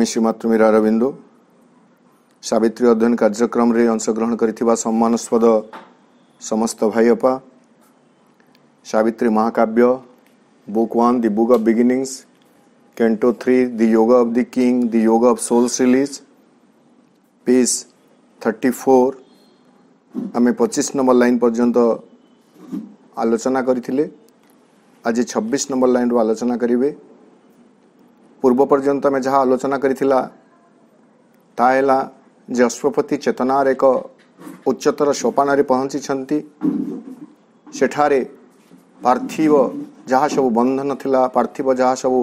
ସ୍ୱାମୀ ଶ୍ରୀମାତୃ ମୀରା ଅରବିନ୍ଦୁ ସାବିତ୍ରୀ ଅଧ୍ୟୟନ କାର୍ଯ୍ୟକ୍ରମରେ ଅଂଶଗ୍ରହଣ କରିଥିବା ସମ୍ମାନସ୍ପଦ ସମସ୍ତ ଭାଇଅପା ସାବିତ୍ରୀ ମହାକାବ୍ୟ book one the book of beginnings canto three the yoga of the king the yoga of souls release piece thirty four ଆମେ ପଚିଶ ନମ୍ବର ଲାଇନ୍ ପର୍ଯ୍ୟନ୍ତ ଆଲୋଚନା କରିଥିଲେ ଆଜି ଛବିଶ ନମ୍ବର ଲାଇନ୍ରୁ ଆଲୋଚନା କରିବେ ପୂର୍ବ ପର୍ଯ୍ୟନ୍ତ ଆମେ ଯାହା ଆଲୋଚନା କରିଥିଲା ତାହା ହେଲା ଯେ ଅଶ୍ୱପତି ଚେତନାର ଏକ ଉଚ୍ଚତର ସୋପାନରେ ପହଞ୍ଚିଛନ୍ତି ସେଠାରେ ପାର୍ଥିବ ଯାହା ସବୁ ବନ୍ଧନ ଥିଲା ପାର୍ଥିବ ଯାହା ସବୁ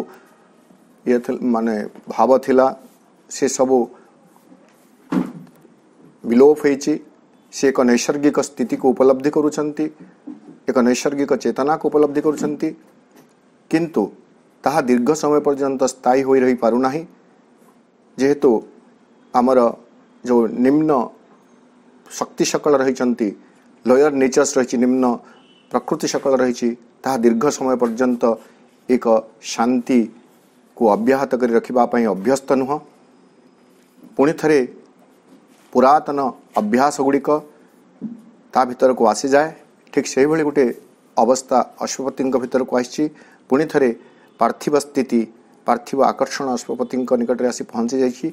ଇଏ ମାନେ ଭାବ ଥିଲା ସେସବୁ ବିଲୋପ ହୋଇଛି ସେ ଏକ ନୈସର୍ଗିକ ସ୍ଥିତିକୁ ଉପଲବ୍ଧି କରୁଛନ୍ତି ଏକ ନୈସର୍ଗିକ ଚେତନାକୁ ଉପଲବ୍ଧି କରୁଛନ୍ତି କିନ୍ତୁ ତାହା ଦୀର୍ଘ ସମୟ ପର୍ଯ୍ୟନ୍ତ ସ୍ଥାୟୀ ହୋଇ ରହିପାରୁନାହିଁ ଯେହେତୁ ଆମର ଯେଉଁ ନିମ୍ନ ଶକ୍ତି ସକଳ ରହିଛନ୍ତି ଲୋୟର୍ ନେଚର୍ସ ରହିଛି ନିମ୍ନ ପ୍ରକୃତି ସକଳ ରହିଛି ତାହା ଦୀର୍ଘ ସମୟ ପର୍ଯ୍ୟନ୍ତ ଏକ ଶାନ୍ତିକୁ ଅବ୍ୟାହତ କରି ରଖିବା ପାଇଁ ଅଭ୍ୟସ୍ତ ନୁହଁ ପୁଣି ଥରେ ପୁରାତନ ଅଭ୍ୟାସ ଗୁଡ଼ିକ ତା ଭିତରକୁ ଆସିଯାଏ ଠିକ୍ ସେହିଭଳି ଗୋଟିଏ ଅବସ୍ଥା ଅଶ୍ୱପତିଙ୍କ ଭିତରକୁ ଆସିଛି ପୁଣି ଥରେ ପାର୍ଥିବ ସ୍ଥିତି ପାର୍ଥିବ ଆକର୍ଷଣ ରାଷ୍ଟ୍ରପତିଙ୍କ ନିକଟରେ ଆସି ପହଞ୍ଚିଯାଇଛି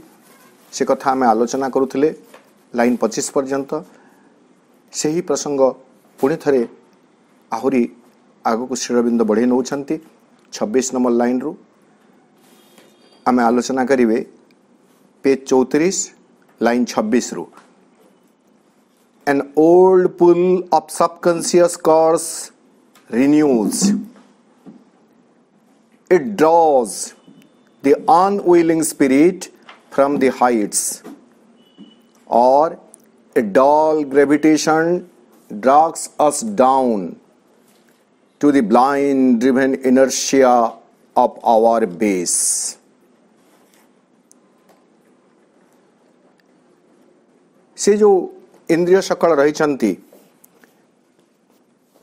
ସେ କଥା ଆମେ ଆଲୋଚନା କରୁଥିଲେ ଲାଇନ୍ ପଚିଶ ପର୍ଯ୍ୟନ୍ତ ସେହି ପ୍ରସଙ୍ଗ ପୁଣି ଥରେ ଆହୁରି ଆଗକୁ ଶ୍ରୀରବିନ୍ଦ ବଢ଼େଇ ନେଉଛନ୍ତି ଛବିଶ ନମ୍ବର ଲାଇନ୍ରୁ ଆମେ ଆଲୋଚନା କରିବେ ପେଜ୍ ଚଉତିରିଶ ଲାଇନ୍ ଛବିଶରୁ an old pool of subconscious cords renews. It draws the unwilling spirit from the heights, or a dull gravitation drags us down to the blind driven inertia of our base. से जो इंद्रिय सकल रही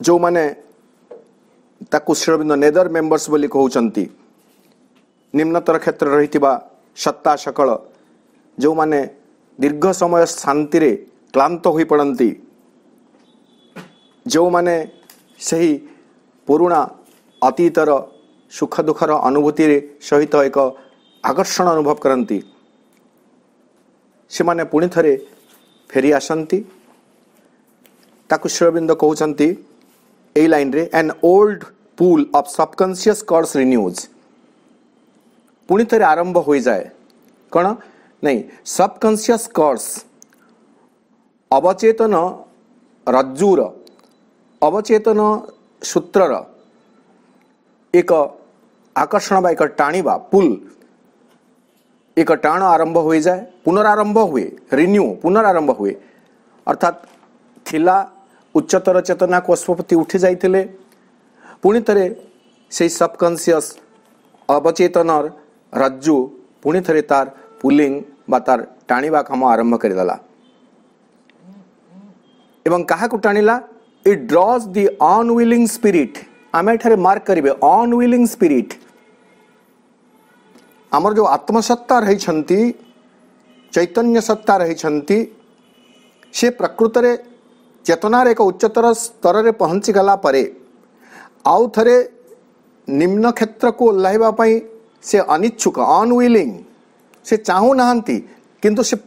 जो मैंने ତାକୁ ଶିଳବିନ୍ଦ ନେଦର members ବୋଲି କହୁଛନ୍ତି ନିମ୍ନତର କ୍ଷେତ୍ରରେ ରହିଥିବା ସତ୍ତା ସକଳ ଯେଉଁମାନେ ଦୀର୍ଘ ସମୟ ଶାନ୍ତିରେ କ୍ଲାନ୍ତ ହୋଇପଡ଼ନ୍ତି ଯେଉଁମାନେ ସେହି ପୁରୁଣା ଅତୀତର ସୁଖ ଦୁଃଖର ଅନୁଭୂତିରେ ସହିତ ଏକ ଆକର୍ଷଣ ଅନୁଭବ କରନ୍ତି ସେମାନେ ପୁଣି ଥରେ ଫେରି ଆସନ୍ତି ତାକୁ ଶିଳବିନ୍ଦ କହୁଛନ୍ତି এই লাইনরে an old pool of subconscious cords renews आरंभ होई जाय कण नाही सबकॉन्शियस कॉर्ड्स अवचेतन रज्जुर अवचेतन सूत्र एक आकर्षण एक टाणीबा पूल एक टाण आरंभ होई पुनरारंभ हुए रिन्यू पुनरारंभ हुए अर्थात थिला उच्चतर चेतना को कोपती उठी जाईले পুণিথরে সেই সাবকনসিয়াস অবচেতনর রজ্জু পুণিথরে তার পুলিং বা তার টাণিবা কাম আরম্ভ করেদেলা এবং কাহাকু টাণিলা ইট ড্রজ দি অনউইলিং স্পিরিট ଆମେ ଏଠାରେ ମାର୍କ କରିବେ ଅନୱିଲିଂ ସ୍ପିରିଟ୍ ଆମର ଯେଉଁ ଆତ୍ମସତ୍ତା ରହିଛନ୍ତି ଚୈତନ୍ୟ ସତ୍ତା ରହିଛନ୍ତି ସେ ପ୍ରକୃତରେ ଚେତନାର ଏକ ଉଚ୍ଚତର ସ୍ତରରେ ପହଞ୍ଚିଗଲା ପରେ आउ थे निम्न क्षेत्र को ओह्लवाई से अनिच्छुक अनविलिंग से चाहू ना कि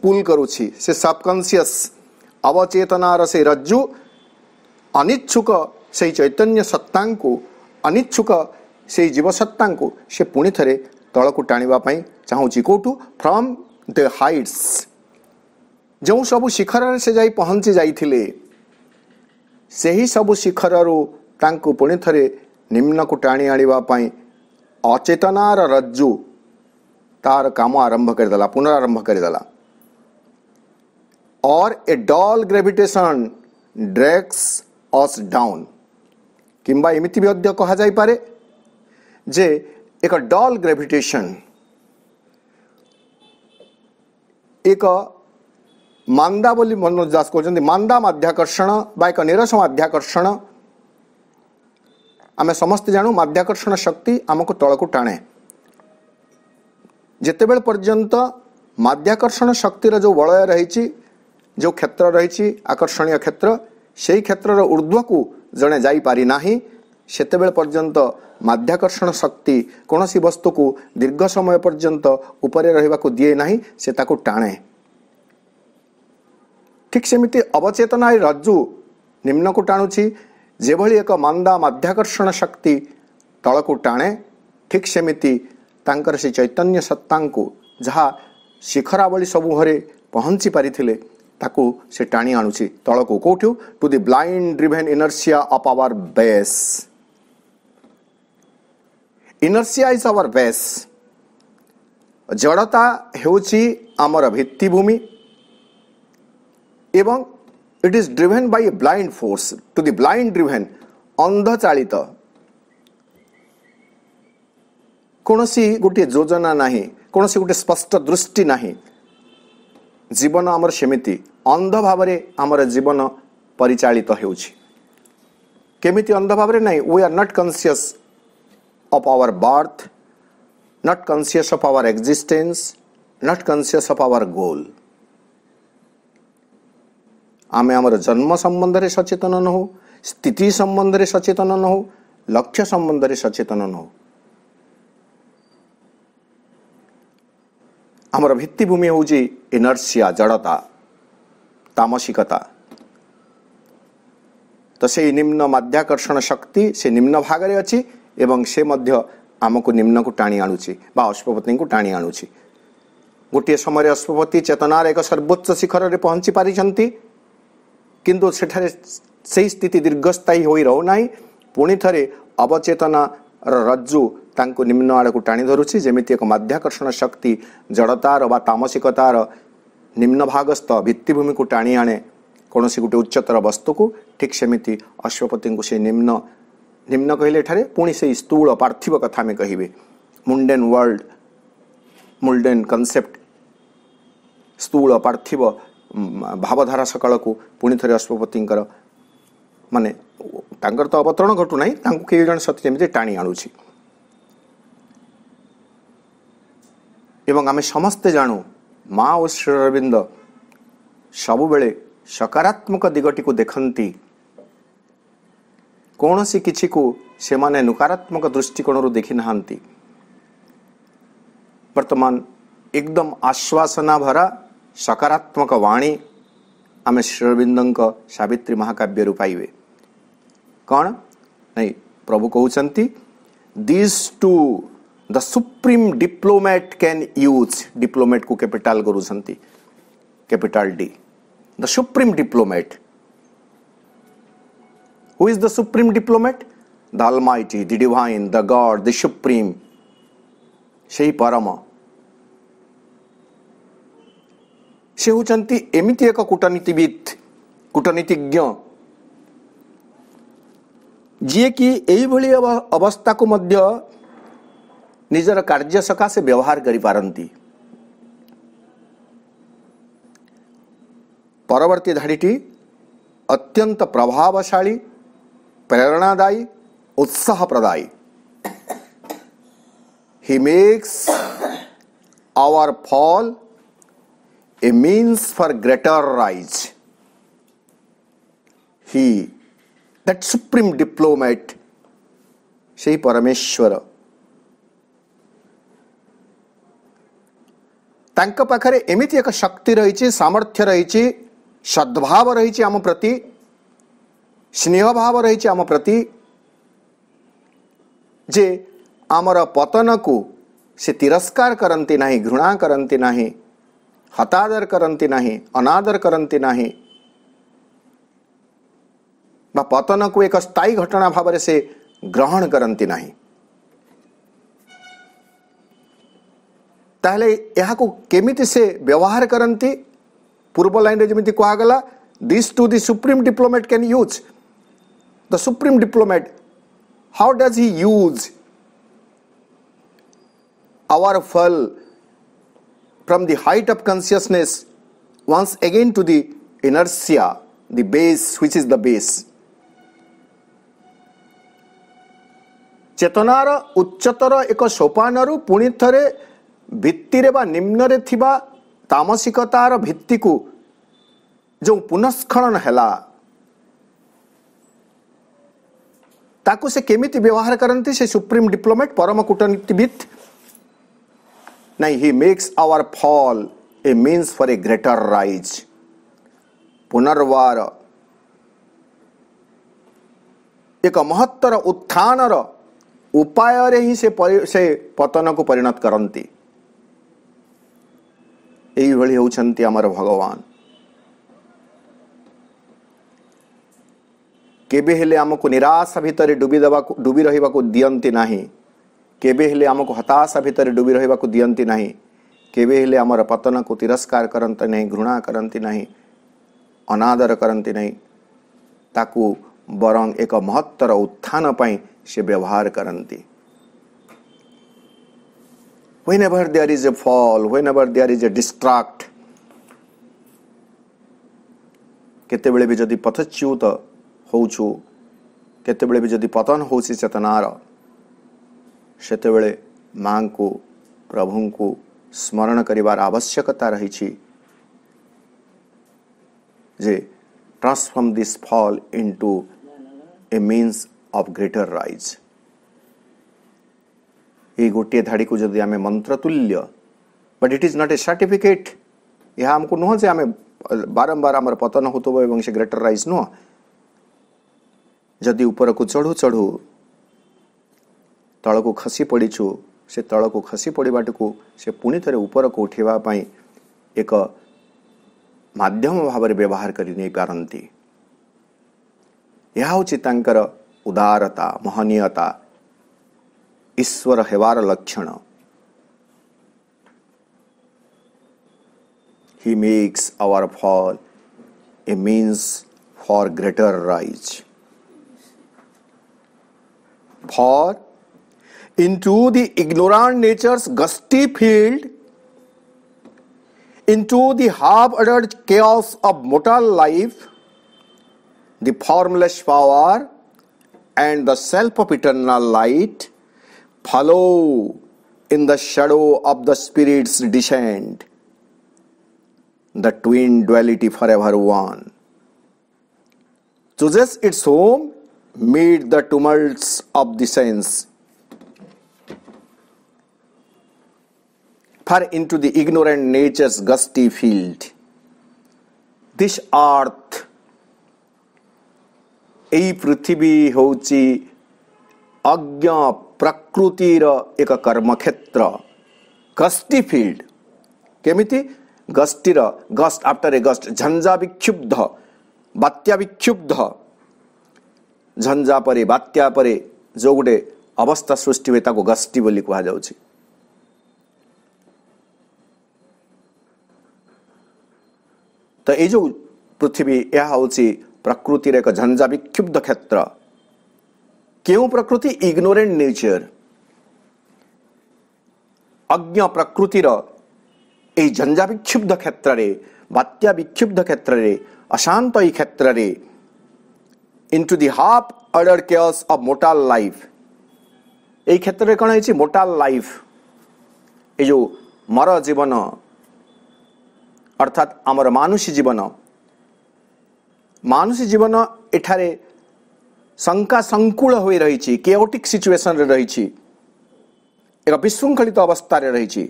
पुल करुच्ची से सबकनसीयस अवचेतनार से रज्जु अनिच्छुक से चैतन्य सत्ता अनिच्छुक से जीवसत्ता से पुणि थे तल को टाणी चाहूँगी कौटू फ्रम द हाइट्स जो सब शिखर से जा पहुँची जाते सब शिखर रू ତାଙ୍କୁ ପୁଣି ଥରେ ନିମ୍ନକୁ ଟାଣି ଆଣିବା ପାଇଁ ଅଚେତନାର ରଜ୍ଜୁ ତାହାର କାମ ଆରମ୍ଭ କରିଦେଲା ପୁନରାରମ୍ଭ କରିଦେଲା और a dull gravitation drags us down কিংবা এমিতি বি অধ্যা কুহযাইপরে যে এক ডল গ্রেভিটেশন এক মান্দা বলি মনোজ দাস কোচন্তি মান্দা মাধ্যাকর্ষণ বা এক নিরস মাধ্যাকর্ষণ ଆମେ ସମସ୍ତେ ଜାଣୁ ମାଧ୍ୟାକର୍ଷଣ ଶକ୍ତି ଆମକୁ ତଳକୁ ଟାଣେ ଯେତେବେଳେ ପର୍ଯ୍ୟନ୍ତ ମାଧ୍ୟାକର୍ଷଣ ଶକ୍ତିର ଯେଉଁ ବଳୟ ରହିଛି ଯେଉଁ କ୍ଷେତ୍ର ରହିଛି ଆକର୍ଷଣୀୟ କ୍ଷେତ୍ର ସେହି କ୍ଷେତ୍ରର ଉର୍ଦ୍ଧ୍ୱକୁ ଜଣେ ଯାଇପାରିନାହିଁ ସେତେବେଳେ ପର୍ଯ୍ୟନ୍ତ ମାଧ୍ୟାକର୍ଷଣ ଶକ୍ତି କୌଣସି ବସ୍ତୁକୁ ଦୀର୍ଘ ସମୟ ପର୍ଯ୍ୟନ୍ତ ଉପରେ ରହିବାକୁ ଦିଏ ନାହିଁ ସେ ତାକୁ ଟାଣେ ଠିକ୍ ସେମିତି ଅବଚେତନ ରଜୁ ନିମ୍ନକୁ ଟାଣୁଛି ଯେଭଳି ଏକ ମନ୍ଦା ମାଧ୍ୟାକର୍ଷଣ ଶକ୍ତି ତଳକୁ ଟାଣେ ଠିକ୍ ସେମିତି ତାଙ୍କର ସେ ଚୈତନ୍ୟ ସତ୍ତାଙ୍କୁ ଯାହା ଶିଖରାବଳୀ ସମୂହରେ ପହଞ୍ଚି ପାରିଥିଲେ ତାକୁ ସେ ଟାଣି ଆଣୁଛି ତଳକୁ କେଉଁଠୁ to the blind driven inertia of our base inertia is our base ଜଡ଼ତା ହେଉଛି ଆମର ଭିତ୍ତିଭୂମି ଏବଂ it is driven by a blind force. To the blind driven, ଅନ୍ଧ ଚାଳିତ କୌଣସି ଗୋଟିଏ ଯୋଜନା ନାହିଁ କୌଣସି ଗୋଟିଏ ସ୍ପଷ୍ଟ ଦୃଷ୍ଟି ନାହିଁ ଜୀବନ ଆମର ସେମିତି ଅନ୍ଧ ଭାବରେ ଆମର ଜୀବନ ପରିଚାଳିତ ହେଉଛି କେମିତି ଅନ୍ଧ ଭାବରେ ନାହିଁ we are not conscious of our birth not conscious of our existence not conscious of our goal ଆମେ ଆମର ଜନ୍ମ ସମ୍ବନ୍ଧରେ ସଚେତନ ନହଉ ସ୍ଥିତି ସମ୍ବନ୍ଧରେ ସଚେତନ ନହଉ ଲକ୍ଷ୍ୟ ସମ୍ବନ୍ଧରେ ସଚେତନ ନହଉ ଆମର ଭିତ୍ତିଭୂମି ହେଉଛି ଇନର୍ସିଆ ଜଡ଼ତା ତାମସିକତା ତ ସେଇ ନିମ୍ନ ମାଧ୍ୟାକର୍ଷଣ ଶକ୍ତି ସେ ନିମ୍ନ ଭାଗରେ ଅଛି ଏବଂ ସେ ମଧ୍ୟ ଆମକୁ ନିମ୍ନକୁ ଟାଣି ଆଣୁଛି ବା ଅଶ୍ୱପତିଙ୍କୁ ଟାଣି ଆଣୁଛି ଗୋଟିଏ ସମୟରେ ଅଶ୍ୱପତି ଚେତନାର ଏକ ସର୍ବୋଚ୍ଚ ଶିଖରରେ ପହଞ୍ଚି ପାରିଛନ୍ତି କିନ୍ତୁ ସେଠାରେ ସେହି ସ୍ଥିତି ଦୀର୍ଘସ୍ଥାୟୀ ହୋଇ ରହୁନାହିଁ ପୁଣି ଥରେ ଅବଚେତନର ରଜ୍ଜୁ ତାଙ୍କୁ ନିମ୍ନ ଆଡ଼କୁ ଟାଣି ଧରୁଛି ଯେମିତି ଏକ ମାଧ୍ୟାକର୍ଷଣ ଶକ୍ତି ଜଡ଼ତାର ବା ତାମସିକତାର ନିମ୍ନ ଭାଗସ୍ଥ ଭିତ୍ତିଭୂମିକୁ ଟାଣି ଆଣେ କୌଣସି ଗୋଟିଏ ଉଚ୍ଚତର ବସ୍ତୁକୁ ଠିକ୍ ସେମିତି ଅଶ୍ୱପତିଙ୍କୁ ସେ ନିମ୍ନ ନିମ୍ନ କହିଲେ ଏଠାରେ ପୁଣି ସେଇ ସ୍ଥୂଳ ପାର୍ଥିବ କଥା ଆମେ କହିବେ ମୁଣ୍ଡେନ୍ ୱାର୍ଲଡ ମୁଲଡେନ୍ କନସେପ୍ଟ ସ୍ଥୂଳ ପାର୍ଥିବ ଭାବଧାରା ସକାଳକୁ ପୁଣି ଥରେ ଅଶ୍ୱପତିଙ୍କର ମାନେ ତାଙ୍କର ତ ଅବତରଣ ଘଟୁନାହିଁ ତାଙ୍କୁ କେହି ଜଣେ ସତେ ଯେମିତି ଟାଣି ଆଣୁଛି ଏବଂ ଆମେ ସମସ୍ତେ ଜାଣୁ ମା ଓ ଶ୍ରୀଅରବିନ୍ଦ ସବୁବେଳେ ସକାରାତ୍ମକ ଦିଗଟିକୁ ଦେଖନ୍ତି କୌଣସି କିଛିକୁ ସେମାନେ ନକାରାତ୍ମକ ଦୃଷ୍ଟିକୋଣରୁ ଦେଖିନାହାନ୍ତି ବର୍ତ୍ତମାନ ଏକଦମ ଆଶ୍ୱାସନା ଭରା सकारात्मक वाणी आम श्रीरबिंद सवित्री महाकाव्य पाइबे कौन नहीं प्रभु कहते this to the supreme diplomat can use diplomat को capital capital D the supreme diplomat who is the supreme diplomat the almighty the divine the God the supreme से परम से हूँ एमती एक कूटनीतिद कूटनीतिज्ञ जी कि अवस्था को मध्य निजर कार्य सकाशे व्यवहार करवर्ती धाड़ी अत्यंत प्रभावशा प्रेरणादायी उत्साह प्रदायी he makes our fall a means for greater rise. He, that supreme diplomat, Sri Parameshwara, ତାଙ୍କ ପାଖରେ ଏମିତି ଏକ ଶକ୍ତି ରହିଛି ସାମର୍ଥ୍ୟ ରହିଛି ସଦ୍ଭାବ ରହିଛି ଆମ ପ୍ରତି ସ୍ନେହଭାବ ରହିଛି ଆମ ପ୍ରତି ଯେ ଆମର ପତନକୁ ସେ ତିରସ୍କାର କରନ୍ତି ନାହିଁ ଘୃଣା କରନ୍ତି ନାହିଁ हतादर करती ना अनादर करती ना पतन को एक स्थायी घटना भाव से ग्रहण करती ना यहाँ को केमी से व्यवहार करती पूर्व लाइन जमी कहगला this to the supreme diplomat can use the supreme diplomat how does he use our fall from the height of consciousness once again to the inertia, the base, which is the base. চেতনার উচ্চতর এক সোপানু পুঁ থরে ভিত্তিরে বা নিম্নরে থিবা তামসিকতার ভিত্তিকু যে পুনঃস্খলন হেলা তাকু সে কেমিতি ব্যবহার করতে সে supreme diplomat পরম কূটনীতিবিদ नहीं he makes our fall a means for a greater rise पुनर्वार एक महत्तर उत्थान उपाय से से पतन को परिणत करती এইভাবে হচ্ছেন আমার ভগবান आम को निराश भितर ভিতরে ডুবি रही ডুবি রহবাকে केवेहले आमको हताशा भितर डूबी रहा दिंती ना केवे आम पतन को तिरस्कार करते ना घृणा करती ना अनादर करती ना ताकू बर एक महत्तर उत्थान से व्यवहार करती ever never there is a fall हुई never there is a distract केते पथच्युत होते केते भी जदि पतन होसी चेतनार ସେତେବେଳେ ମାଙ୍କୁ ପ୍ରଭୁଙ୍କୁ ସ୍ମରଣ କରିବାର ଆବଶ୍ୟକତା ରହିଛି ଯେ transform this fall into a means of greater rise এই ଗୋଟିଏ ଧାଡ଼ିକୁ ଯଦି ଆମେ ମନ୍ତ୍ରତୁଲ୍ୟ but it is not a certificate ଏହା ଆମକୁ ନୁହଁ ଯେ ଆମେ ବାରମ୍ବାର ଆମର ପତନ ହେଉଥିବ ଏବଂ ସେ ଗ୍ରେଟର ରାଇଜ୍ ନୁହଁ ଯଦି ଉପରକୁ ଚଢ଼ୁ ଚଢ଼ୁ तल को खसी पड़ीचु से तलकु खसी पड़वाटू से पुणि थे उपरको उठेपी एक मध्यम भाव व्यवहार कर नहीं पारती हूँ उदारता महनीयता ईश्वर हेवार लक्षण he makes our fall a means for greater rise for into the ignorant nature's gusty field, into the half-uttered chaos of mortal life, the formless power and the self of eternal light follow in the shadow of the Spirit's descent, the twin duality forever one. Chooses its home, meet the tumults of the sense far into the ignorant nature's gusty field. This earth, এই পৃথিবী ହେଉଛି ଅଜ୍ଞ ପ୍ରକୃତିର ଏକ କର୍ମକ୍ଷେତ୍ର gusty field କେମିତି ଗଷ୍ଟିର gust after a gust ଝଞ୍ଜା ବିକ୍ଷୁବ୍ଧ ବାତ୍ୟା ବିକ୍ଷୁବ୍ଧ ଝଞ୍ଜା ପରେ ବାତ୍ୟା ପରେ ଯେଉଁ ଗୋଟେ ଅବସ୍ଥା ସୃଷ୍ଟି ହୁଏ ତାକୁ ଗଷ୍ଟି ବୋଲି କୁହାଯାଉଛି ତ ଏଇ ଯେଉଁ ପୃଥିବୀ ଏହା ହେଉଛି ପ୍ରକୃତିର ଏକ ଝଞ୍ଜା ବିକ୍ଷୁବ୍ଧ କ୍ଷେତ୍ର କେଉଁ ପ୍ରକୃତି ଇଗ୍ନୋରେଣ୍ଟ ନେଚର ଅଜ୍ଞ ପ୍ରକୃତିର ଏହି ଝଞ୍ଜା ବିକ୍ଷୁବ୍ଧ କ୍ଷେତ୍ରରେ ବାତ୍ୟା ବିକ୍ଷୁବ୍ଧ କ୍ଷେତ୍ରରେ ଅଶାନ୍ତ ଏହି କ୍ଷେତ୍ରରେ into the half order chaos of mortal life ଏହି କ୍ଷେତ୍ରରେ କ'ଣ ହେଇଛି ମୋଟାଲ ଲାଇଫ୍ ଏ ଯେଉଁ ମର ଜୀବନ ଅର୍ଥାତ୍ ଆମର ମାନୁଷୀ ଜୀବନ ମାନୁଷୀ ଜୀବନ ଏଠାରେ ଶଙ୍କା ସଂକୁଳ ହୋଇ ରହିଛି କେଓଟିକ୍ ସିଚୁଏସନ୍ରେ ରହିଛି ଏକ ବିଶୃଙ୍ଖଳିତ ଅବସ୍ଥାରେ ରହିଛି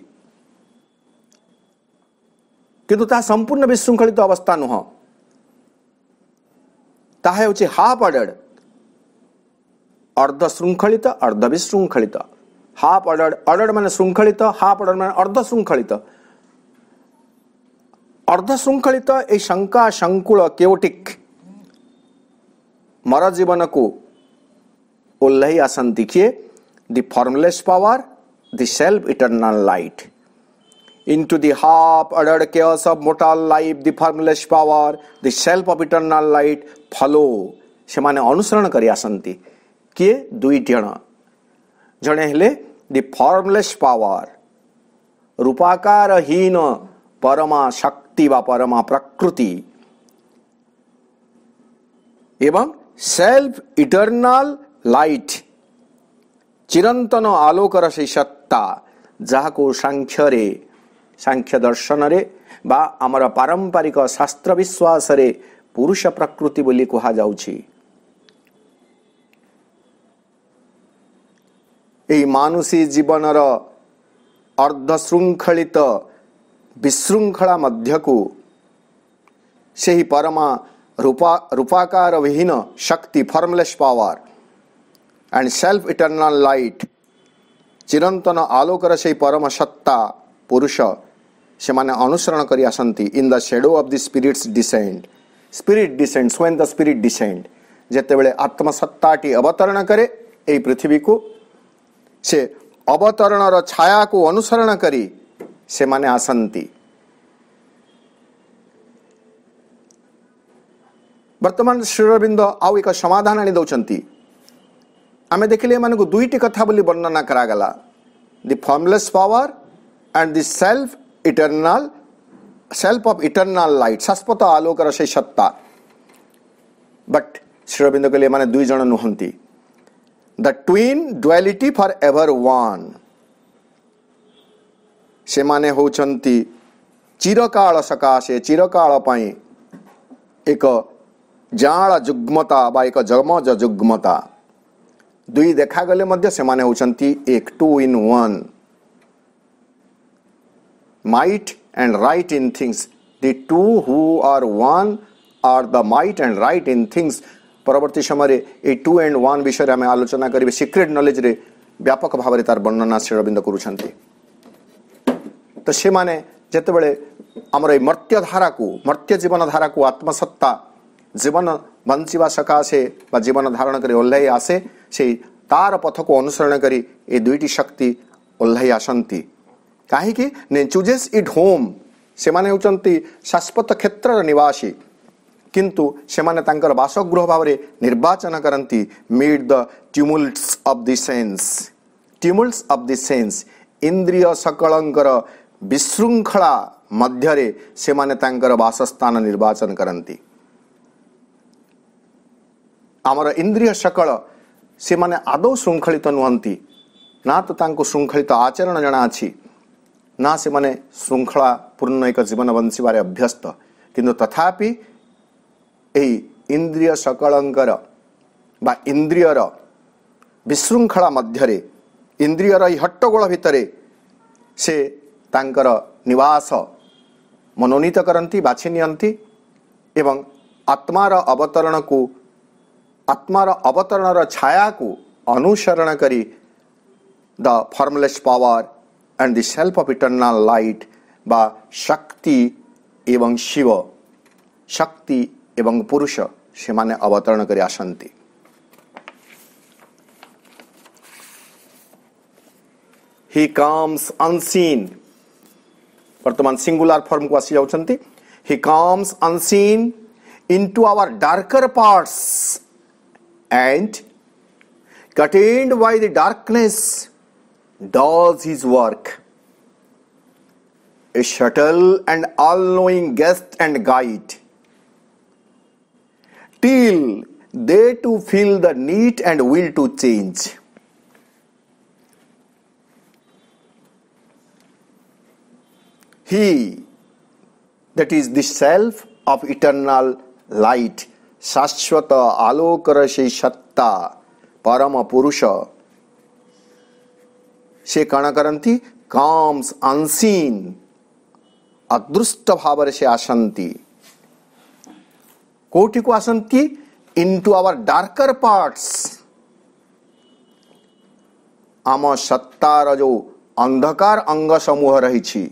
କିନ୍ତୁ ତାହା ସମ୍ପୂର୍ଣ୍ଣ ବିଶୃଙ୍ଖଳିତ ଅବସ୍ଥା ନୁହଁ ତାହା ହେଉଛି ହାଫ୍ ଅର୍ଡର୍ଡ ଅର୍ଦ୍ଧ ଶୃଙ୍ଖଳିତ ଅର୍ଦ୍ଧ ବିଶୃଙ୍ଖଳିତ ହାଫ୍ ଅର୍ଡର୍ଡ ଅର୍ଡର୍ଡ ମାନେ ଶୃଙ୍ଖଳିତ ହାଫ୍ ଅର୍ଡର୍ଡ ମାନେ ଅର୍ଦ୍ଧ ଶୃଙ୍ଖଳିତ ಅರ್ಧಶೃಂಖಲಿತ ಈ ಶಂಕಾ ಶಂಕುಳ ಕೆಯೋಟಿಕ್ ಮರ ಜೀವನಕ್ಕೂ ಉಲ್ಲೈ ಆಸನ್ ದಿಖಿಯೆ the formless power the self eternal light into the half uttered chaos of mortal life the formless power the self of eternal light follow ସେମାନେ ଅନୁସରଣ କରି ଆସନ୍ତି କିଏ ଦୁଇ ଜଣ ଜଣେ ହେଲେ ଦି ଫର୍ମଲେସ୍ ପାୱାର ରୂପାକାର ହୀନ ପରମା ଶକ୍ତି শক্তি বা পরমা প্রকৃতি এবং সেলফ ইটার্নাল লাইট চিরন্তন আলোকর সেই সত্তা যাহাকে সাংখ্যরে ସାଂଖ୍ୟ ଦର୍ଶନରେ ବା ଆମର ପାରମ୍ପରିକ ଶାସ୍ତ୍ର ବିଶ୍ୱାସରେ ପୁରୁଷ ପ୍ରକୃତି ବୋଲି କୁହାଯାଉଛି ଏହି ମାନୁଷୀ ଜୀବନର ଅର୍ଦ୍ଧଶୃଙ୍ଖଳିତ ବିଶୃଙ୍ଖଳା ମଧ୍ୟକୁ ସେହି ପରମା ରୂପା ରୂପାକାର ବିହୀନ ଶକ୍ତି formless power and self eternal light ଚିରନ୍ତନ ଆଲୋକର ସେହି ପରମ ସତ୍ତା ପୁରୁଷ ସେମାନେ ଅନୁସରଣ କରି ଆସନ୍ତି in the shadow of the spirits descend spirit descend when the spirit descend ଯେତେବେଳେ ଆତ୍ମସତ୍ତାଟି ଅବତରଣ କରେ ଏହି ପୃଥିବୀକୁ ସେ ଅବତରଣର ଛାୟାକୁ ଅନୁସରଣ କରି ସେମାନେ ଆସନ୍ତି ବର୍ତ୍ତମାନ ଶ୍ରୀରବିନ୍ଦ ଆଉ ଏକ ସମାଧାନ ଆଣି ଦେଉଛନ୍ତି ଆମେ ଦେଖିଲେ ଏମାନଙ୍କୁ ଦୁଇଟି କଥା ବୋଲି ବର୍ଣ୍ଣନା କରାଗଲା the formless power and the self eternal self of eternal light ଶାଶ୍ୱତ ଆଲୋକର ସେଇ ସତ୍ତା ବଟ୍ ଶ୍ରୀରବିନ୍ଦ କହିଲେ ଏମାନେ ଦୁଇ ଜଣ ନୁହନ୍ତି the twin duality for ever one ସେମାନେ ହେଉଛନ୍ତି ଚିରକାଳ ସକାଶେ ଚିରକାଳ ପାଇଁ ଏକ ଜାଆଁଳ ଯୁଗ୍ମତା ବା ଏକ ଜମଜ ଯୁଗ୍ମତା ଦୁଇ ଦେଖାଗଲେ ମଧ୍ୟ ସେମାନେ ହେଉଛନ୍ତି ଏକ two in one might and right in things the two who are one are the might and right in things ପରବର୍ତ୍ତୀ ସମୟରେ ଏଇ ଟୁ ଆଣ୍ଡ ୱାନ୍ ବିଷୟରେ ଆମେ ଆଲୋଚନା କରିବେ ସିକ୍ରେଟ୍ ନଲେଜ୍ରେ ବ୍ୟାପକ ଭାବରେ ତାର ବର୍ଣ୍ଣନା ଶ୍ରୀରବିନ୍ଦ କରୁଛନ୍ତି ତ ସେମାନେ ଯେତେବେଳେ ଆମର ଏଇ ମର୍ତ୍ତ୍ୟ ଧାରାକୁ ମର୍ତ୍ତ୍ୟ ଜୀବନ ଧାରାକୁ ଆତ୍ମସତ୍ତା ଜୀବନ ବଞ୍ଚିବା ସକାଶେ ବା ଜୀବନ ଧାରଣ କରି ଓହ୍ଲାଇ ଆସେ ସେଇ ତାର ପଥକୁ ଅନୁସରଣ କରି ଏ ଦୁଇଟି ଶକ୍ତି ଓହ୍ଲାଇ ଆସନ୍ତି କାହିଁକି ନେ ଚୁଜେସ୍ ଇଟ୍ ହୋମ୍ ସେମାନେ ହେଉଛନ୍ତି ଶାଶ୍ୱତ କ୍ଷେତ୍ରର ନିବାସୀ କିନ୍ତୁ ସେମାନେ ତାଙ୍କର ବାସଗୃହ ଭାବରେ ନିର୍ବାଚନ କରନ୍ତି meet the tumults of the sense tumults of the sense ଇନ୍ଦ୍ରିୟ ସକଳଙ୍କର ବିଶୃଙ୍ଖଳା ମଧ୍ୟରେ ସେମାନେ ତାଙ୍କର ବାସସ୍ଥାନ ନିର୍ବାଚନ କରନ୍ତି ଆମର ଇନ୍ଦ୍ରିୟ ସକଳ ସେମାନେ ଆଦୌ ଶୃଙ୍ଖଳିତ ନୁହନ୍ତି ନା ତ ତାଙ୍କୁ ଶୃଙ୍ଖଳିତ ଆଚରଣ ଜଣାଅଛି ନା ସେମାନେ ଶୃଙ୍ଖଳାପୂର୍ଣ୍ଣ ଏକ ଜୀବନ ବଞ୍ଚିବାରେ ଅଭ୍ୟସ୍ତ କିନ୍ତୁ ତଥାପି ଏହି ଇନ୍ଦ୍ରିୟ ସକଳଙ୍କର ବା ଇନ୍ଦ୍ରିୟର ବିଶୃଙ୍ଖଳା ମଧ୍ୟରେ ଇନ୍ଦ୍ରିୟର ଏହି ହଟ୍ଟଗୋଳ ଭିତରେ ସେ ତାଙ୍କର ନିବାସ ମନୋନୀତ କରନ୍ତି ବାଛି ନିଅନ୍ତି ଏବଂ ଆତ୍ମାର ଅବତରଣକୁ ଆତ୍ମାର ଅବତରଣର ଛାୟାକୁ ଅନୁସରଣ କରି the formless power and the self of eternal light বা শক্তি এবং শিব শক্তি এবং পুরুষ সেমানে অবতরণ করে আসন্তি হি কামস আনসিন ବର୍ତ୍ତମାନ सिंगुलर फॉर्म को ହି he comes unseen into our darker parts, and କଟେଣ୍ଡ by the darkness does his work. A subtle and all knowing guest and guide. Till they too feel the need and will to change. He, that is the self of eternal light, alokara Alokarashi satta param Purusha, she kana karanti comes unseen, adrushta bhavare she Ashanti. Koti ko Ashanti into our darker parts. ଆମ ସତ୍ତାର ଯେଉଁ ଅନ୍ଧକାର ଅଙ୍ଗ ସମୂହ ରହିଛି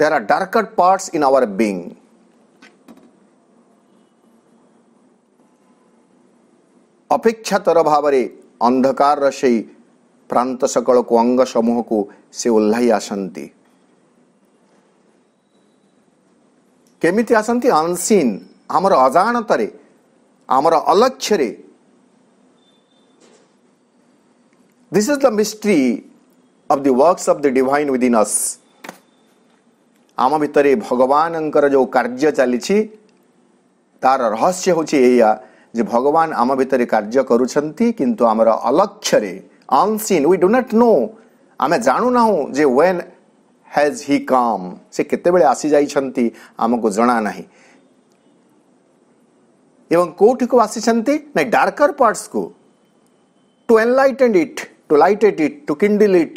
there are darker parts in our being. ଅପେକ୍ଷାତର ଭାବରେ ଅନ୍ଧକାରର ସେଇ ପ୍ରାନ୍ତ ସକଳକୁ ଅଙ୍ଗ ସମୂହକୁ ସେ ଓହ୍ଲାଇ ଆସନ୍ତି କେମିତି ଆସନ୍ତି ଅନସିନ୍ ଆମର ଅଜାଣତରେ ଆମର ଅଲକ୍ଷ୍ୟରେ this is the mystery of the works of the divine within us आम भितर भगवान जो कार्य चली तार रहस्य हूँ या যে ভগবান আম ভিতরে কার্য করুছন্তি কিন্তু আমার অলক্ষ্যরে unseen we do not know আমি জাণু না যে ওয়েন হ্যাজ হি কাম সে কেতবে আসি যাইছন্তি আমাকে জনা নাহি এবং কোটিকু আসিছন্তি না ডার্কর পার্টস কু to enlightened it to lighted it to kindle it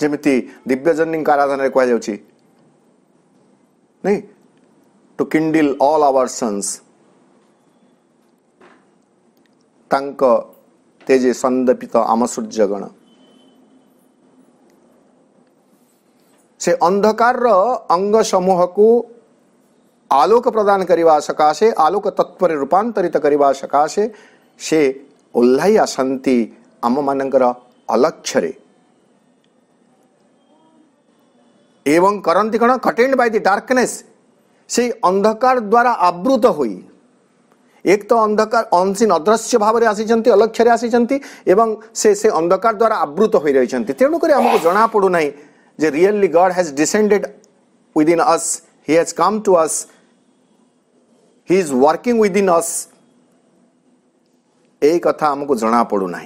ଯେମିତି ଦିବ୍ୟଜନୀଙ୍କ ଆରାଧନାରେ କୁହାଯାଉଛି ନାଇଁ to kindle all our suns ତାଙ୍କ ତେଜେ ସନ୍ଦପିତ ଆମ ସୂର୍ଯ୍ୟଗଣ ସେ ଅନ୍ଧକାରର ଅଙ୍ଗ ସମୂହକୁ ଆଲୋକ ପ୍ରଦାନ କରିବା ସକାଶେ ଆଲୋକ ତତ୍ପରେ ରୂପାନ୍ତରିତ କରିବା ସକାଶେ ସେ ଓହ୍ଲାଇ ଆସନ୍ତି ଆମମାନଙ୍କର ଅଲକ୍ଷ୍ୟରେ এবং করন্তি কণ কটেন্ড বাই দি ডার্কনেস সেই অন্ধকার দ্বারা আবৃত হই এক তো অন্ধকার অনসিন অদৃশ্য ভাবে আসিছেন অলক্ষ্যে আসিছেন এবং সে সে অন্ধকার দ্বারা আবৃত হয়ে রয়েছেন তেণুকরি আমাকে জনাপড়ু না যে really God has descended within us he has come to অস হি ইজ ওয়ার্কিং উইদিন অস এই কথা আমাকে জনাপড়ু না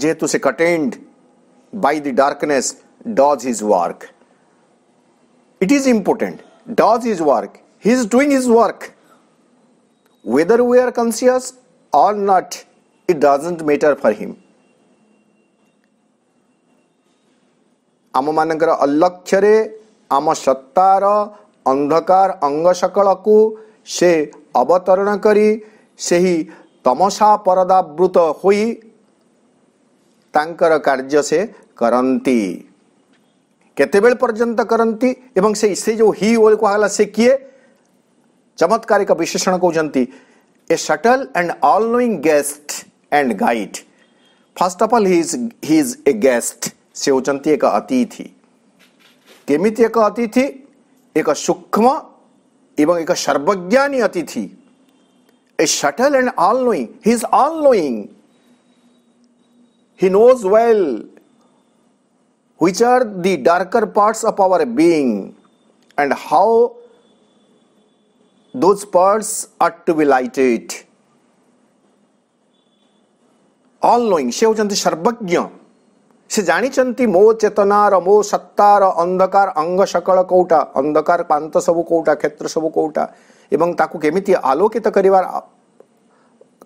যেহেতু সে contend by the darkness does his work It is important. Does his work. He is doing his work. Whether we are conscious or not, it doesn't matter for him. ଆମମାନଙ୍କର ଅଲକ୍ଷ୍ୟରେ ଆମ ସତ୍ତାର ଅନ୍ଧକାର ଅଙ୍ଗ ସକଳକୁ ସେ ଅବତରଣ କରି ସେହି ତମସା ପରଦାବୃତ ହୋଇ ତାଙ୍କର କାର୍ଯ୍ୟ ସେ କରନ୍ତି केते बेल पर्यंत करंती एवं से से जो ही ओल को हाला से किए चमत्कारिक विशेषण को जंती a subtle and all knowing guest and guide first of all he is he is a guest से होचंती एक अतिथि केमिति एक अतिथि एक सूक्ष्म एवं एक सर्वज्ञानी अतिथि a subtle and all knowing he is all knowing he knows well which are the darker parts of our being and how those parts are to be lighted. All knowing ସେ ହେଉଛନ୍ତି ସର୍ବଜ୍ଞ ସେ ଜାଣିଛନ୍ତି ମୋ ଚେତନାର ମୋ ସତ୍ତାର ଅନ୍ଧକାର ଅଙ୍ଗ ସକଳ କେଉଁଟା ଅନ୍ଧକାର ପାନ୍ତ ସବୁ କେଉଁଟା କ୍ଷେତ୍ର ସବୁ କେଉଁଟା ଏବଂ ତାକୁ କେମିତି ଆଲୋକିତ କରିବାର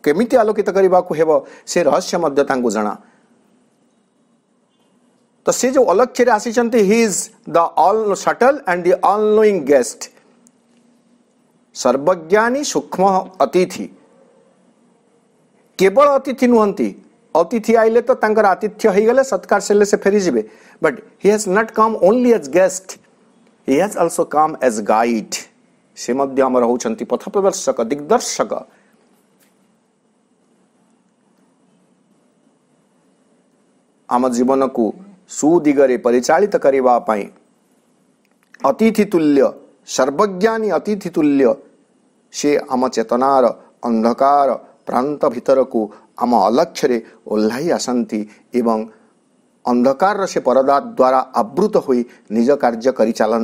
କେମିତି ଆଲୋକିତ କରିବାକୁ ହେବ ସେ ରହସ୍ୟ ମଧ୍ୟ ତାଙ୍କୁ ଜଣା तो सी जो अलक्ष्य आसी he is the all subtle and the all knowing guest सर्वज्ञानी सूक्ष्म अतिथि केवल अतिथि नुहति अतिथि आइले तो आतिथ्य हो गले सत्कार से, से फेरी जी but he has not come only as guest he has also come as guide से पथ प्रदर्शक दिग्दर्शक आम जीवन को सुदिगरे परिचालित अतिथि तुल्य सर्वज्ञानी अतिथि तुल्य से आम चेतनार अन्धकार प्रान्त भित्र आम अलक्ष आस अन्धकार र से परदा द्वारा आवृत हु निज कार्ज्यो चाला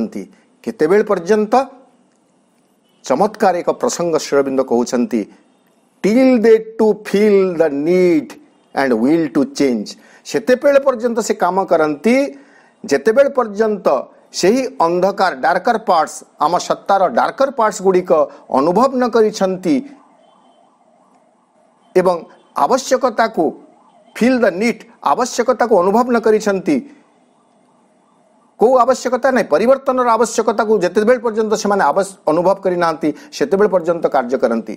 केतेब पर्यंत चमत्कार एक प्रसंग till they to feel the need need will to change ସେତେବେଳେ ପର୍ଯ୍ୟନ୍ତ ସେ କାମ କରନ୍ତି ଯେତେବେଳେ ପର୍ଯ୍ୟନ୍ତ ସେହି ଅନ୍ଧକାର ଡାର୍କର ପାର୍ଟସ୍ ଆମ ସତ୍ତାର ଡାର୍କର ପାର୍ଟସ୍ ଗୁଡ଼ିକ ଅନୁଭବ ନ କରିଛନ୍ତି ଏବଂ ଆବଶ୍ୟକତାକୁ ଫିଲ୍ ଦ ନିଟ୍ ଆବଶ୍ୟକତାକୁ ଅନୁଭବ ନ କରିଛନ୍ତି କେଉଁ ଆବଶ୍ୟକତା ନାହିଁ ପରିବର୍ତ୍ତନର ଆବଶ୍ୟକତାକୁ ଯେତେବେଳେ ପର୍ଯ୍ୟନ୍ତ ସେମାନେ ଅନୁଭବ କରିନାହାନ୍ତି ସେତେବେଳେ ପର୍ଯ୍ୟନ୍ତ କାର୍ଯ୍ୟ କରନ୍ତି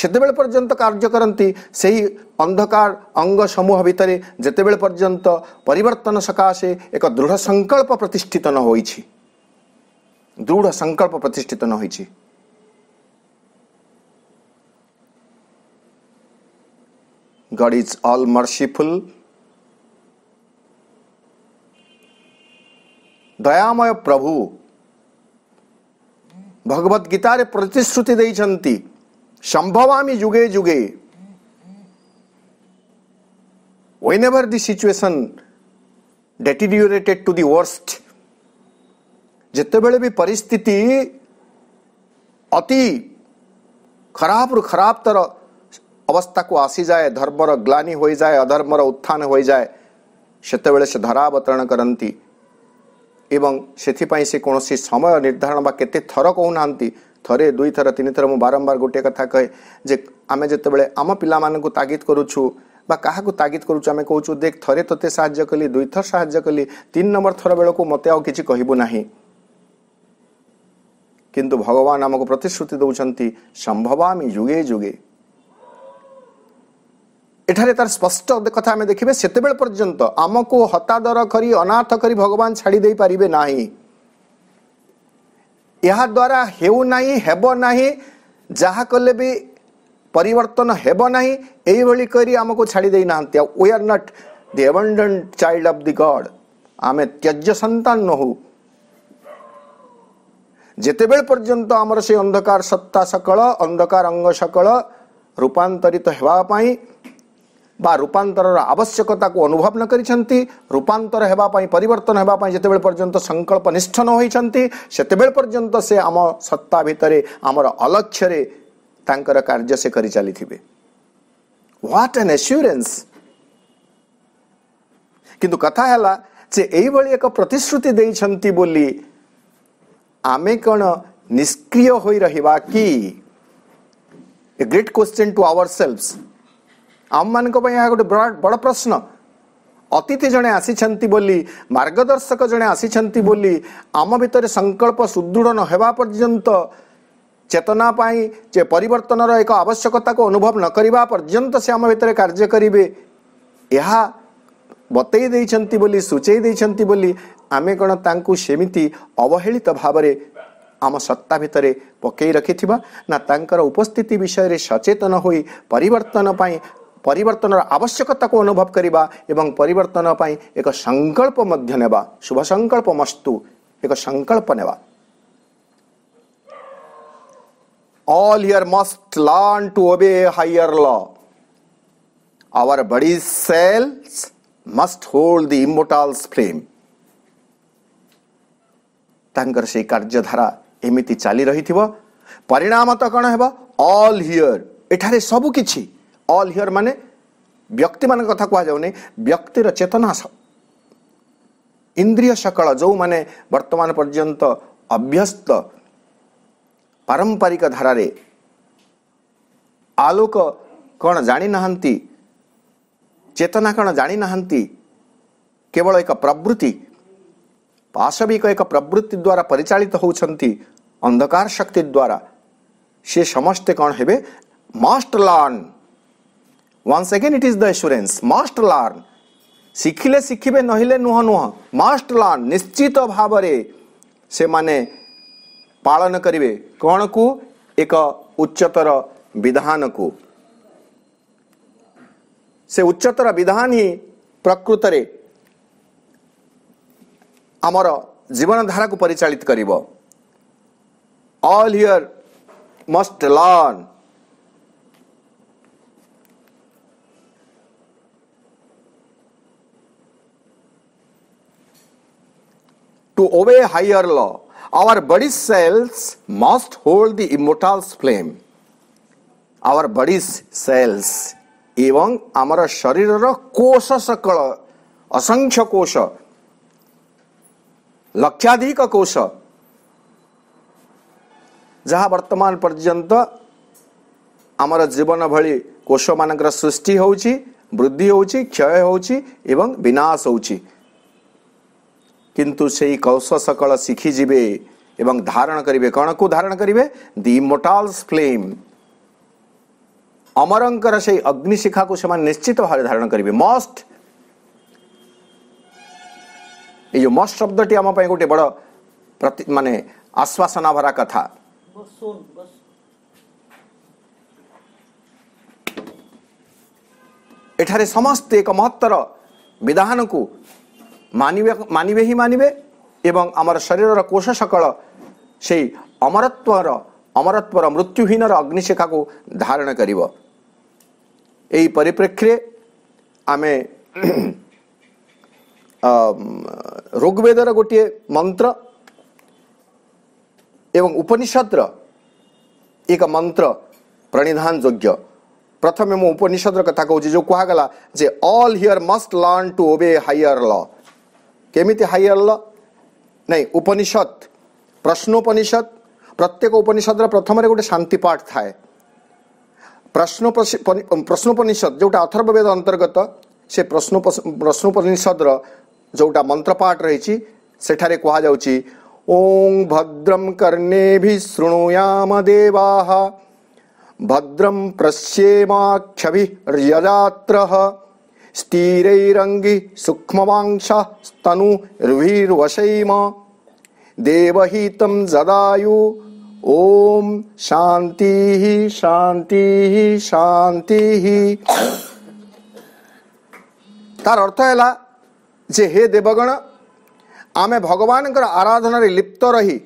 সেতবে পর্যন্ত কার্য করতে সেই অন্ধকার অঙ্গ সমূহ ভিতরে যেতবে পর্যন্ত পরিবর্তন সকাশে এক দৃঢ় সংকল্প প্রতিষ্ঠিত ন হয়েছি দৃঢ় সংকল্প প্রতিষ্ঠিত ন হয়েছি গড ইজ অল merciful. দয়াময় প্রভু ভগবদ্গীতার প্রতিশ্রুতি দিয়েছেন संभवामी जुगे जुगे whenever situation deteriorated to the worst जितेबले भी परिस्थिति अति खराब रु खराब तर अवस्था को आसी जाए धर्मर ग्लानी हो जाए अधर्मर उत्थान हो जाए से धरावतरण करती से कौन समय निर्धारण के थर कहूँ ଥରେ ଦୁଇଥର ତିନିଥର ମୁଁ ବାରମ୍ବାର ଗୋଟିଏ କଥା କହେ ଯେ ଆମେ ଯେତେବେଳେ ଆମ ପିଲାମାନଙ୍କୁ ତାଗିଦ କରୁଛୁ বা কাহাকু তাগিদ করুছু আমি কৌছু দেখ থরে তোতে সাহায্য কলি দুইথর সাহায্য কলি তিন নম্বর থর বেড়ে মতো আউ কিছু কহবু না কিন্তু ভগবান আমাকে প্রতিশ্রুতি দৌঁচান সম্ভবামি যুগে যুগে এঠারে তার স্পষ্ট কথা আমি দেখবে সেতবে পর্যন্ত আমাকে হতাদর করি অনাথ করি ভগবান ছাড়ি দিয়ে পারিবে না यहाँ द्वारा हो जहाँ कले भी परिवर्तन परना यही करी आम को छाड़ देना we are not abandoned child of the God आम त्यज्य सतान नहु जिते बड़े पर्यंत आम से अंधकार सत्ता सकल अंधकार अंग सकल रूपातरित तो होगापी বা রূপান্তরর আবশ্যকতা অনুভব না করছেন রূপান্তর হওয়া পরিবর্তন হওয়া যেতবে পর্যন্ত সংকল্প নিষ্ঠ ন হয়েছেন সেতবে পর্যন্ত সে আম সত্তা ভিতরে আমার অলক্ষ্যরে তাঁর কার্য সে করে চালি হোয়াট এন এস্যুরেন্স কিন্তু কথা হল যে এইভাবে এক প্রতিশ্রুতি দিয়েছেন বলি আমি কণ নিষ্ক্রিয় হয়ে রহবা কি এ গ্রেট কোশ্চেন টু আওয়ার সেলভস ଆମମାନଙ୍କ ପାଇଁ ଏହା ଗୋଟେ ବଡ଼ ପ୍ରଶ୍ନ ଅତିଥି ଜଣେ ଆସିଛନ୍ତି ବୋଲି ମାର୍ଗଦର୍ଶକ ଜଣେ ଆସିଛନ୍ତି ବୋଲି ଆମ ଭିତରେ ସଂକଳ୍ପ ସୁଦୃଢ଼ ନ ହେବା ପର୍ଯ୍ୟନ୍ତ ଚେତନା ପାଇଁ ଯେ ପରିବର୍ତ୍ତନର ଏକ ଆବଶ୍ୟକତାକୁ ଅନୁଭବ ନ କରିବା ପର୍ଯ୍ୟନ୍ତ ସେ ଆମ ଭିତରେ କାର୍ଯ୍ୟ କରିବେ ଏହା ବତେଇ ଦେଇଛନ୍ତି ବୋଲି ସୂଚାଇ ଦେଇଛନ୍ତି ବୋଲି ଆମେ କ'ଣ ତାଙ୍କୁ ସେମିତି ଅବହେଳିତ ଭାବରେ ଆମ ସତ୍ତା ଭିତରେ ପକେଇ ରଖିଥିବା ନା ତାଙ୍କର ଉପସ୍ଥିତି ବିଷୟରେ ସଚେତନ ହୋଇ ପରିବର୍ତ୍ତନ ପାଇଁ ପରିବର୍ତ୍ତନର ଆବଶ୍ୟକତାକୁ ଅନୁଭବ କରିବା ଏବଂ ପରିବର୍ତ୍ତନ ପାଇଁ ଏକ ସଂକଳ୍ପ ମଧ୍ୟ ନେବା ଶୁଭ ସଂକଳ୍ପ ମସ୍ତୁ ଏକ ସଂକଳ୍ପ ନେବା all here must learn to obey higher law our body cells must hold the immortal's flame ତାଙ୍କର ସେଇ କାର୍ଯ୍ୟଧାରା ଏମିତି ଚାଲି ରହିଥିବ ପରିଣାମ ତ କ'ଣ ହେବ ଅଲ୍ ହିୟର୍ ଏଠାରେ ସବୁକିଛି অল হিওর মানে ବ୍ୟକ୍ତିମାନଙ୍କ କଥା କୁହାଯାଉନି ବ୍ୟକ୍ତିର ଚେତନା ଇନ୍ଦ୍ରିୟ ସକଳ ଯେଉଁମାନେ ବର୍ତ୍ତମାନ ପର୍ଯ୍ୟନ୍ତ ଅଭ୍ୟସ୍ତ ପାରମ୍ପରିକ ଧାରାରେ ଆଲୋକ କ'ଣ ଜାଣିନାହାନ୍ତି ଚେତନା କ'ଣ ଜାଣିନାହାନ୍ତି କେବଳ ଏକ ପ୍ରବୃତ୍ତି ପାଶବିକ ଏକ ପ୍ରବୃତ୍ତି ଦ୍ୱାରା ପରିଚାଳିତ ହେଉଛନ୍ତି ଅନ୍ଧକାର ଶକ୍ତି ଦ୍ୱାରା ସେ ସମସ୍ତେ କ'ଣ ହେବେ must learn once again it is the assurance must learn ଶିଖିଲେ ଶିଖିବେ ନହେଲେ ନୁହଁ ନୁହଁ ମଷ୍ଟ ଲର୍ନ ନିଶ୍ଚିତ ଭାବରେ ସେମାନେ ପାଳନ କରିବେ କ'ଣକୁ ଏକ ଉଚ୍ଚତର ବିଧାନକୁ ସେ ଉଚ୍ଚତର ବିଧାନ ହିଁ ପ୍ରକୃତରେ ଆମର ଜୀବନଧାରାକୁ ପରିଚାଳିତ କରିବ all here must learn to obey higher law. Our body cells must hold the immortal's flame. Our body's cells এবং আমার শরীরর কোষ সকল অসংখ্য কোষ লক্ষাধিক কোষ ଯାହା ବର୍ତ୍ତମାନ ପର୍ଯ୍ୟନ୍ତ ଆମର ଜୀବନ ଭଳି କୋଷମାନଙ୍କର ସୃଷ୍ଟି ହେଉଛି ବୃଦ୍ଧି ହେଉଛି କ୍ଷୟ ହେଉଛି ଏବଂ ବିନାଶ ହେଉଛି କିନ୍ତୁ ସେଇ କୌଶ ସକଳ ଶିଖିଯିବେ ଏବଂ ଧାରଣ କରିବେ କ'ଣକୁ ଧାରଣ କରିବେ ଦି ଇମୋଟାଲ୍ସ ଫ୍ଲେମ୍ ଅମରଙ୍କର ସେଇ ଅଗ୍ନିଶିଖାକୁ ସେମାନେ ନିଶ୍ଚିତ ଭାବରେ ଧାରଣ କରିବେ ମଷ୍ଟ ଏଇ ଯେଉଁ ମଷ୍ଟ ଶବ୍ଦଟି ଆମ ପାଇଁ ଗୋଟେ ବଡ଼ ପ୍ରତି ମାନେ ଆଶ୍ୱାସନା ଭରା କଥା ଏଠାରେ ସମସ୍ତେ ଏକ ମହତ୍ତର ବିଧାନକୁ ମାନିବେ ମାନିବେ ହିଁ ମାନିବେ ଏବଂ ଆମର ଶରୀରର କୋଷ ସକଳ ସେଇ ଅମରତ୍ୱର ଅମରତ୍ୱର ମୃତ୍ୟୁହୀନର ଅଗ୍ନିଶିଖାକୁ ଧାରଣ କରିବ ଏହି ପରିପ୍ରେକ୍ଷୀରେ ଆମେ ଋଗ୍ବେଦର ଗୋଟିଏ ମନ୍ତ୍ର ଏବଂ ଉପନିଷଦର ଏକ ମନ୍ତ୍ର ପ୍ରଣିଧାନ ଯୋଗ୍ୟ ପ୍ରଥମେ ମୁଁ ଉପନିଷଦର କଥା କହୁଛି ଯେଉଁ କୁହାଗଲା ଯେ all here must learn to obey higher law हाई हाइहल नहीं उपनिषद प्रश्नोपनिषद प्रत्येक उपनिषद प्रथम गोटे शांति पाठ थाए प्रश्न प्रश्नोपनिषद जो अथर्वेद अंतर्गत से प्रश्न प्रश्नोपनिषदर जो मंत्रपाठ रही सेठारे कहु ओं भद्रम कर्णे भी शृणुयाम देवा भद्रम पश्येमाक्षभिर्यजात्र स्थिरंगी सूक्ष्म स्तनु रुर्वशम देवहित जदायु ओम शांति ही शांति ही शांति ही तार अर्थ है जे हे देवगण आम भगवान आराधन लिप्त रही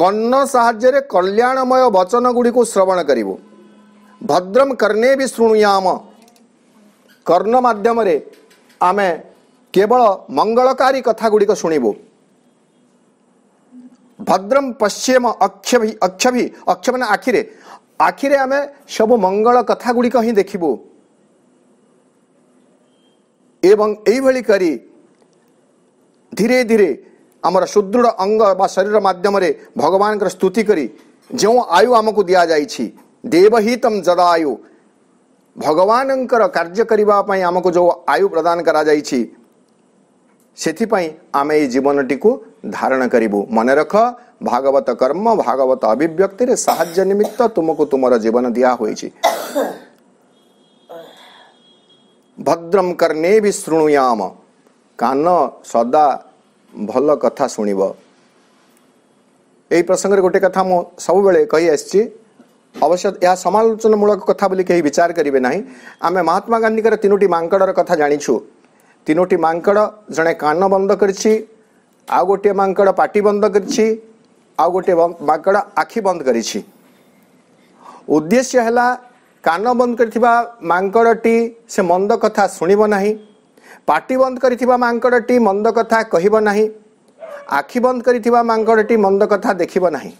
कर्ण साहय कल्याणमय वचन गुड़ी को श्रवण करद्रम कर्णे भी शुणुयाम କର୍ଣ୍ଣ ମାଧ୍ୟମରେ ଆମେ କେବଳ ମଙ୍ଗଳକାରୀ କଥା ଗୁଡ଼ିକ ଶୁଣିବୁ ଭଦ୍ରମ ପଶ୍ଚିମ ଅକ୍ଷଭି ଅକ୍ଷଭି ଅକ୍ଷ ମାନେ ଆଖିରେ ଆଖିରେ ଆମେ ସବୁ ମଙ୍ଗଳ କଥା ଗୁଡ଼ିକ ହିଁ ଦେଖିବୁ ଏବଂ ଏଇଭଳି କରି ଧୀରେ ଧୀରେ ଆମର ସୁଦୃଢ଼ ଅଙ୍ଗ ବା ଶରୀର ମାଧ୍ୟମରେ ଭଗବାନଙ୍କର ସ୍ତୁତି କରି ଯେଉଁ ଆୟୁ ଆମକୁ ଦିଆଯାଇଛି ଦେବହିତମ ଜଦାୟୁ ଭଗବାନଙ୍କର କାର୍ଯ୍ୟ କରିବା ପାଇଁ ଆମକୁ ଯେଉଁ ଆୟୁ ପ୍ରଦାନ କରାଯାଇଛି ସେଥିପାଇଁ ଆମେ ଏଇ ଜୀବନଟିକୁ ଧାରଣ କରିବୁ ମନେ ରଖ ଭାଗବତ କର୍ମ ଭାଗବତ ଅଭିବ୍ୟକ୍ତିରେ ସାହାଯ୍ୟ ନିମିତ୍ତ ତୁମକୁ ତୁମର ଜୀବନ ଦିଆ ହୋଇଛି ଭଦ୍ରମ କର୍ଣ୍ଣେ ବି ଶୃଣୁୟାମ କାନ ସଦା ଭଲ କଥା ଶୁଣିବ ଏଇ ପ୍ରସଙ୍ଗରେ ଗୋଟେ କଥା ମୁଁ ସବୁବେଳେ କହି ଆସିଛି ଅବଶ୍ୟ ଏହା ସମାଲୋଚନାମୂଳକ କଥା ବୋଲି କେହି ବିଚାର କରିବେ ନାହିଁ ଆମେ ମହାତ୍ମା ଗାନ୍ଧୀଙ୍କର ତିନୋଟି ମାଙ୍କଡ଼ର କଥା ଜାଣିଛୁ ତିନୋଟି ମାଙ୍କଡ଼ ଜଣେ କାନ ବନ୍ଦ କରିଛି ଆଉ ଗୋଟିଏ ମାଙ୍କଡ଼ ପାଟି ବନ୍ଦ କରିଛି ଆଉ ଗୋଟିଏ ମାଙ୍କଡ଼ ଆଖି ବନ୍ଦ କରିଛି ଉଦ୍ଦେଶ୍ୟ ହେଲା କାନ ବନ୍ଦ କରିଥିବା ମାଙ୍କଡ଼ଟି ସେ ମନ୍ଦ କଥା ଶୁଣିବ ନାହିଁ ପାଟି ବନ୍ଦ କରିଥିବା ମାଙ୍କଡ଼ଟି ମନ୍ଦ କଥା କହିବ ନାହିଁ ଆଖି ବନ୍ଦ କରିଥିବା ମାଙ୍କଡ଼ଟି ମନ୍ଦ କଥା ଦେଖିବ ନାହିଁ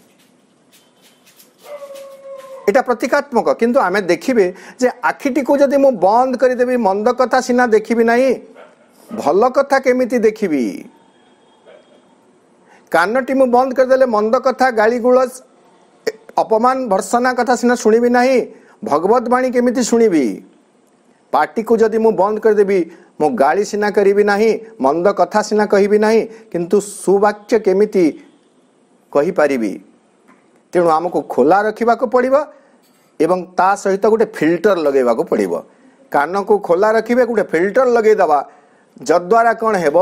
यहाँ प्रतीकात्मक किंतु आम देखिए जे आखिटी को जदि मु बंद करदेवि मंद कथा सीना देखी ना भल कथा केमी देखी कानी मुझ बंद करदे मंद कथा गाड़ी गुड़ अपमान भर्सना कथा सीना शुणी ना भगवतवाणी केमी शुणी पार्टी को जदि मुझ बंद करदेवि मु गाली सीना करी ना मंद कथा सीना कह किंतु सुवाक्य केमी कहीपरि तेणु आमको खोला रखा पड़ा ଏବଂ ତା ସହିତ ଗୋଟେ ଫିଲ୍ଟର ଲଗାଇବାକୁ ପଡ଼ିବ କାନକୁ ଖୋଲା ରଖିବେ ଗୋଟେ ଫିଲ୍ଟର ଲଗାଇଦେବା ଯଦ୍ୱାରା କ'ଣ ହେବ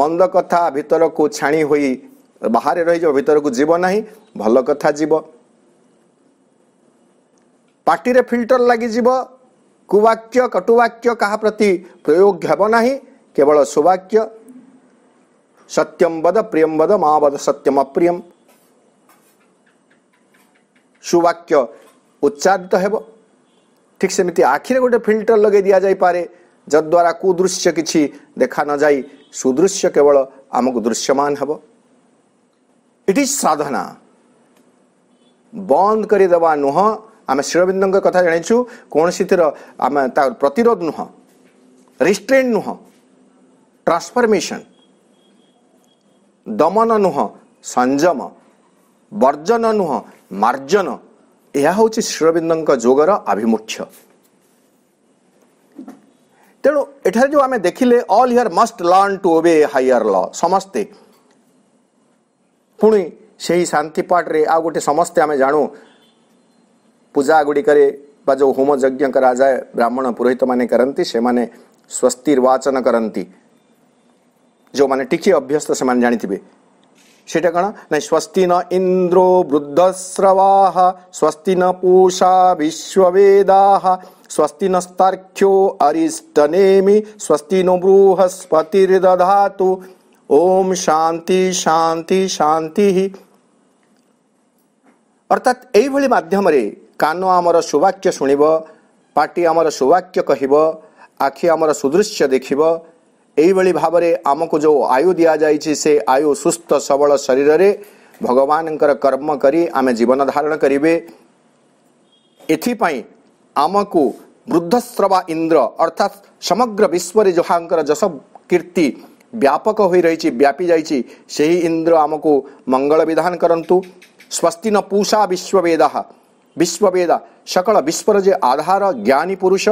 ମନ୍ଦ କଥା ଭିତରକୁ ଛାଣି ହୋଇ ବାହାରେ ରହିଯିବ ଭିତରକୁ ଯିବ ନାହିଁ ଭଲ କଥା ଯିବ ପାଟିରେ ଫିଲ୍ଟର ଲାଗିଯିବ କୁବାକ୍ୟ କଟୁବାକ୍ୟ କାହା ପ୍ରତି ପ୍ରୟୋଗ ହେବ ନାହିଁ କେବଳ ସୁବାକ୍ୟ ସତ୍ୟମ ବଦ ପ୍ରିୟମ ବଦ ମା ବଦ ସତ୍ୟମ ଅପ୍ରିୟମ ସୁବାକ୍ୟ ଉଚ୍ଚାରିତ ହେବ ଠିକ୍ ସେମିତି ଆଖିରେ ଗୋଟେ ଫିଲ୍ଟର ଲଗାଇ ଦିଆଯାଇପାରେ ଯଦ୍ୱାରା କୁଦୃଶ୍ୟ କିଛି ଦେଖା ନଯାଇ ସୁଦୃଶ୍ୟ କେବଳ ଆମକୁ ଦୃଶ୍ୟମାନ ହେବ ଇଟ୍ ଇଜ୍ ସାଧନା ବନ୍ଦ କରିଦେବା ନୁହଁ ଆମେ ଶିଳବିନ୍ଦୁଙ୍କ କଥା ଜାଣିଛୁ କୌଣସିଥିର ଆମେ ତା ପ୍ରତିରୋଧ ନୁହଁ ରିଷ୍ଟ୍ରେଣ୍ଟ ନୁହଁ ଟ୍ରାନ୍ସଫର୍ମେସନ୍ ଦମନ ନୁହଁ ସଂଯମ ବର୍ଜନ ନୁହଁ ମାର୍ଜନ ଏହା ହେଉଛି ଶ୍ରୀରବିନ୍ଦଙ୍କ ଯୋଗର ଆଭିମୁଖ୍ୟ ତେଣୁ ଏଠାରେ ଯେଉଁ ଆମେ ଦେଖିଲେ all here must learn to obey higher law ସମସ୍ତେ ପୁଣି ସେହି ଶାନ୍ତି ପାଠରେ ଆଉ ଗୋଟେ ସମସ୍ତେ ଆମେ ଜାଣୁ ପୂଜା ଗୁଡ଼ିକରେ ବା ଯେଉଁ ହୋମ ଯଜ୍ଞ କରାଯାଏ ବ୍ରାହ୍ମଣ ପୁରୋହିତମାନେ କରନ୍ତି ସେମାନେ ବାଚନ କରନ୍ତି ଯେଉଁମାନେ ଟିକିଏ ଅଭ୍ୟସ୍ତ ସେମାନେ ଜାଣିଥିବେ षिटगण नहीं स्वस्ति न इंद्रो वृद्धस्रवा स्वस्ति न पूषा विश्ववेदा स्वस्ति नस्ताख्यो अरिष्टनेमि स्वस्ति नो बृहस्पतिर्दधातु ओम शांति शांति शांति अर्थात यही मध्यम कान आमर सुवाक्य शुणव पाटी आम सुवाक्य कह आखि आमर सुदृश्य देखिब यही भाव आम को जो आयु दि जा आयु सुस्थ सबल शरीर में भगवान कर्म कर आम जीवन धारण करे आम को वृद्धस्रवा इंद्र अर्थात समग्र विश्व जहाँ जश कीर्ति व्यापक हो रही व्यापी जा इंद्र आम को मंगल विधान करतु स्वस्ति न पूषा विश्ववेदा विश्ववेद सकल विश्वर जे आधार ज्ञानी पुरुष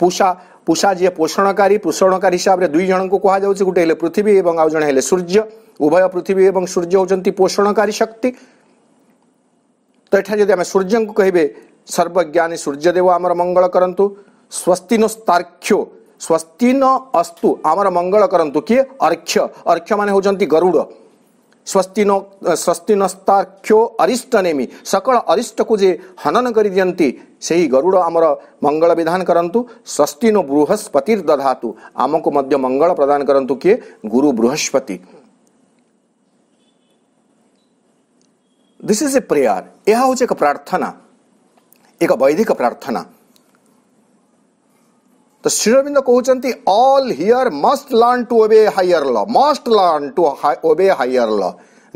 पूषा ପୁଷା ଯିଏ ପୋଷଣକାରୀ ପୋଷଣକାରୀ ହିସାବରେ ଦୁଇ ଜଣଙ୍କୁ କୁହାଯାଉଛି ଗୋଟେ ହେଲେ ପୃଥିବୀ ଏବଂ ଆଉ ଜଣେ ହେଲେ ସୂର୍ଯ୍ୟ ଉଭୟ ପୃଥିବୀ ଏବଂ ସୂର୍ଯ୍ୟ ହେଉଛନ୍ତି ପୋଷଣକାରୀ ଶକ୍ତି ତ ଏଠାରେ ଯଦି ଆମେ ସୂର୍ଯ୍ୟଙ୍କୁ କହିବେ ସର୍ବଜ୍ଞାନୀ ସୂର୍ଯ୍ୟଦେବ ଆମର ମଙ୍ଗଳ କରନ୍ତୁ ସ୍ୱସ୍ତିନ ସ୍ତାର୍କ୍ଷ୍ୟ ସ୍ୱସ୍ତିନ ଅସ୍ତୁ ଆମର ମଙ୍ଗଳ କରନ୍ତୁ କିଏ ଅର୍କ୍ଷ ଅର୍କ୍ଷ ମାନେ ହେଉଛନ୍ତି ଗରୁଡ଼ स्वस्तिनो स्वस्तिनस्ता क्यो अरिष्ट नेमी सकल अरिष्ट को हनन कर दियंती से ही गरुड़ आमर मंगल विधान करंतु स्वस्तिनो बृहस्पति दधातु आम को मध्य मंगल प्रदान करंतु किए Guru Brihaspati this is a prayer यह हूँ एक प्रार्थना एक वैदिक प्रार्थना ତ ଶ୍ରୀରବିନ୍ଦ କହୁଛନ୍ତି all here must learn to obey higher law must learn to obey higher law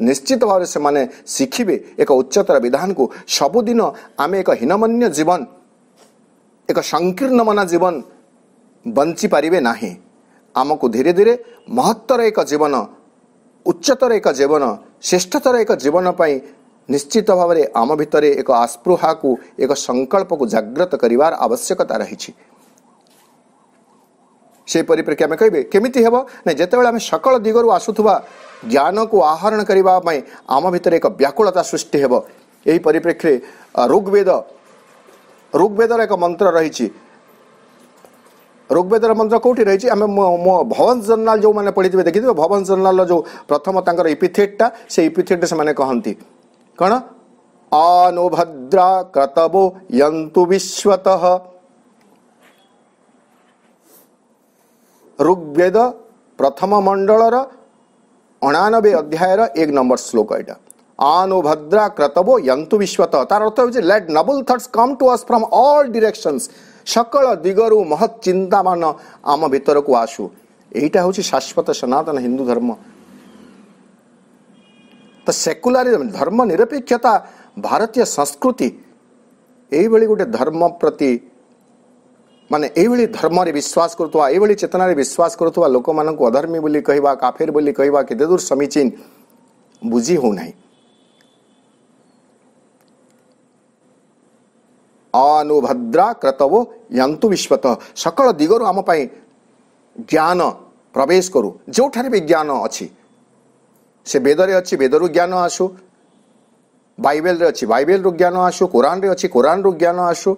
ନିଶ୍ଚିତ ଭାବରେ ସେମାନେ ଶିଖିବେ ଏକ ଉଚ୍ଚତର ବିଧାନକୁ ସବୁଦିନ ଆମେ ଏକ ହୀନମନ୍ୟ ଜୀବନ ଏକ ସଂକୀର୍ଣ୍ଣ ମନା ଜୀବନ ବଞ୍ଚିପାରିବେ ନାହିଁ ଆମକୁ ଧୀରେ ଧୀରେ ମହତ୍ତର ଏକ ଜୀବନ ଉଚ୍ଚତର ଏକ ଜୀବନ ଶ୍ରେଷ୍ଠତର ଏକ ଜୀବନ ପାଇଁ ନିଶ୍ଚିତ ଭାବରେ ଆମ ଭିତରେ ଏକ ଆସ୍ପୃହାକୁ ଏକ ସଂକଳ୍ପକୁ ଜାଗ୍ରତ କରିବାର ଆବଶ୍ୟକତା ରହିଛି সেই পরিপ্রেক্ষী আমি কহবে কেমিতি হব না যেতবে আমি সকল দিগর আসুবা জ্ঞানকু আহরণ করা আম ভিতরে এক ব্যাকুলতা সৃষ্টি হব এই পরিপ্রেক্ষী ঋগ্বেদ ଋଗ୍ବେଦର ଏକ ମନ୍ତ୍ର ରହିଛି ଋଗ୍ବେଦର ମନ୍ତ୍ର କେଉଁଠି ରହିଛି ଆମେ ମୋ ଭବନ ଜର୍ଣ୍ଣାଲ ଯେଉଁମାନେ ପଢ଼ିଥିବେ ଦେଖିଥିବେ ଭବନ ଜର୍ଣ୍ଣାଲର ଯେଉଁ ପ୍ରଥମ ତାଙ୍କର ଇପିଥେଟ୍ଟା ସେ ଇପିଥେଟ୍ରେ ସେମାନେ କହନ୍ତି କ'ଣ ଅନୁଭଦ୍ରା କ୍ରତବୋ ୟନ୍ତୁ ବିଶ୍ୱତଃ ଋଗ୍ବେଦ ପ୍ରଥମ ମଣ୍ଡଳର ଅଣାନବେ ଅଧ୍ୟାୟର ଏକ ନମ୍ବର ଶ୍ଲୋକ ଏଇଟା ଆନୁ ଭଦ୍ରା କ୍ରତବୋ ୟନ୍ତୁ ବିଶ୍ୱତ ତାର ଅର୍ଥ ହେଉଛି let noble thoughts come to us from all directions ସକଳ ଦିଗରୁ ମହତ୍ ଚିନ୍ତାମାନ ଆମ ଭିତରକୁ ଆସୁ ଏଇଟା ହେଉଛି ଶାଶ୍ୱତ ସନାତନ ହିନ୍ଦୁ ଧର୍ମ ତ ସେକୁଲାରିଜମ୍ ଧର୍ମ ନିରପେକ୍ଷତା ଭାରତୀୟ ସଂସ୍କୃତି ଏଇଭଳି ଗୋଟେ ଧର୍ମ ପ୍ରତି ମାନେ ଏଇଭଳି ଧର୍ମରେ ବିଶ୍ୱାସ କରୁଥିବା ଏଇଭଳି ଚେତନାରେ ବିଶ୍ୱାସ କରୁଥିବା ଲୋକମାନଙ୍କୁ ଅଧର୍ମୀ ବୋଲି କହିବା କାଫେର ବୋଲି କହିବା କେତେ ଦୂର ସମୀଚୀନ ବୁଝି ହେଉନାହିଁ ଅନୁଭଦ୍ରା କ୍ରତବ ୟନ୍ତୁ ବିଶ୍ୱତଃ ସକଳ ଦିଗରୁ ଆମ ପାଇଁ ଜ୍ଞାନ ପ୍ରବେଶ କରୁ ଯେଉଁଠାରେ ବି ଜ୍ଞାନ ଅଛି ସେ ବେଦରେ ଅଛି ବେଦରୁ ଜ୍ଞାନ ଆସୁ ବାଇବେଲରେ ଅଛି ବାଇବେଲରୁ ଜ୍ଞାନ ଆସୁ କୋରାନରେ ଅଛି କୋରାନରୁ ଜ୍ଞାନ ଆସୁ